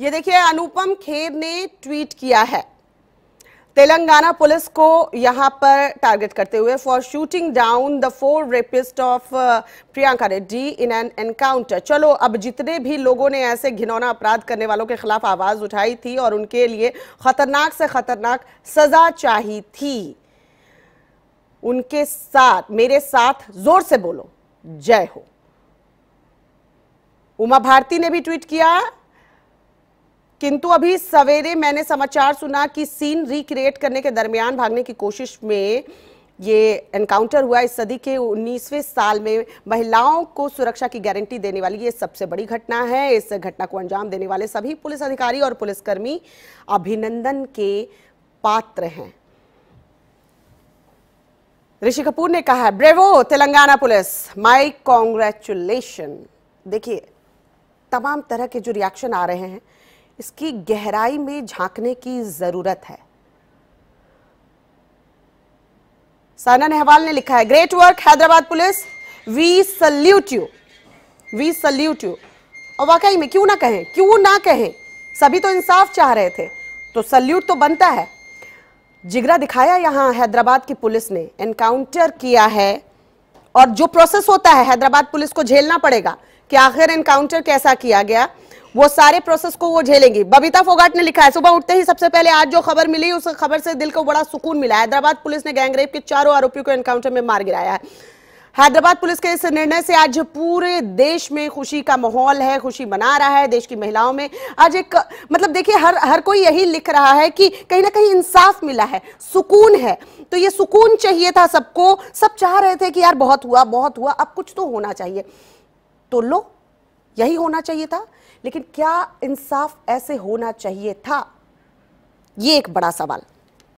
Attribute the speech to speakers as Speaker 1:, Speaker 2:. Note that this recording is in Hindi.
Speaker 1: ये देखिए अनुपम खेर ने ट्वीट किया है तेलंगाना पुलिस को यहां पर टारगेट करते हुए for shooting down the four rapist of Priyanka Reddy in an encounter चलो अब जितने भी लोगों ने ऐसे घिनौना अपराध करने वालों के खिलाफ आवाज उठाई थी और उनके लिए खतरनाक से खतरनाक सजा चाहिए थी उनके साथ मेरे साथ जोर से बोलो जय हो उमा भारती ने भी ट्वीट किया किंतु अभी सवेरे मैंने समाचार सुना कि सीन रिक्रिएट करने के दरमियान भागने की कोशिश में ये एनकाउंटर हुआ इस सदी के 19वें साल में महिलाओं को सुरक्षा की गारंटी देने वाली ये सबसे बड़ी घटना है इस घटना को अंजाम देने वाले सभी पुलिस अधिकारी और पुलिसकर्मी अभिनंदन के पात्र हैं ऋषि कपूर ने कहा है bravo Telangana police my congratulation देखिए तमाम तरह के जो रिएक्शन आ रहे हैं इसकी गहराई में झांकने की ज़रूरत है साना नेहवाल ने लिखा है great work Hyderabad police we salute you we salute you और वाकई में क्यों ना कहें क्यों ना कहें सभी तो इंसाफ चाह रहे थे तो सल्यूट तो बनता है जिगरा दिखाया यहां हैदराबाद की पुलिस ने एनकाउंटर किया है और जो प्रोसेस होता है हैदराबाद पुलिस को झेलना पड़ेगा कि आखिर एनकाउंटर कैसा किया गया वो सारे प्रोसेस को वो झेलेंगी बबीता फोगाट ने लिखा है सुबह उठते ही सबसे पहले आज जो खबर मिली उस खबर से दिल को बड़ा सुकून मिला हैदराबाद पुलिस ने गैंगरेप के चारों आरोपियों को एनकाउंटर में मार गिराया है हैदराबाद पुलिस के इस निर्णय से आज पूरे देश में खुशी का माहौल है खुशी मना रहा है देश की महिलाओं में आज एक मतलब देखिए हर हर कोई यही लिख रहा है कि कहीं ना कहीं इंसाफ मिला है सुकून है तो ये सुकून चाहिए था सबको सब चाह रहे थे कि यार बहुत हुआ बहुत हुआ अब कुछ तो होना चाहिए तो लो यही होना चाहिए था लेकिन क्या इंसाफ ऐसे होना चाहिए था ये एक बड़ा सवाल